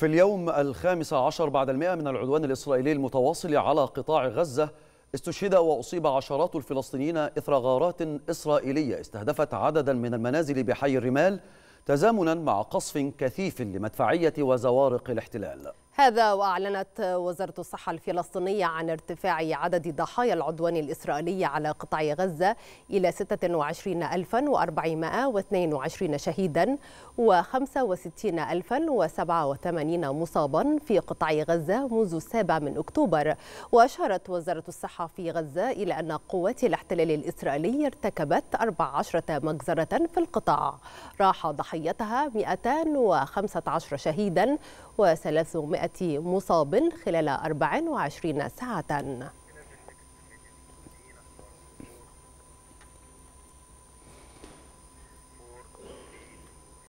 في اليوم الخامس عشر بعد المئة من العدوان الإسرائيلي المتواصل على قطاع غزة استشهد وأصيب عشرات الفلسطينيين إثر غارات إسرائيلية استهدفت عددا من المنازل بحي الرمال تزامنا مع قصف كثيف لمدفعية وزوارق الاحتلال هذا وأعلنت وزارة الصحة الفلسطينية عن ارتفاع عدد ضحايا العدوان الإسرائيلي على قطاع غزة إلى 26422 شهيدا و65087 مصابا في قطاع غزة منذ السابع من أكتوبر وأشارت وزارة الصحة في غزة إلى أن قوات الاحتلال الإسرائيلي ارتكبت 14 مجزرة في القطاع راح ضحيتها 215 شهيدا و300 مصاب خلال 24 ساعة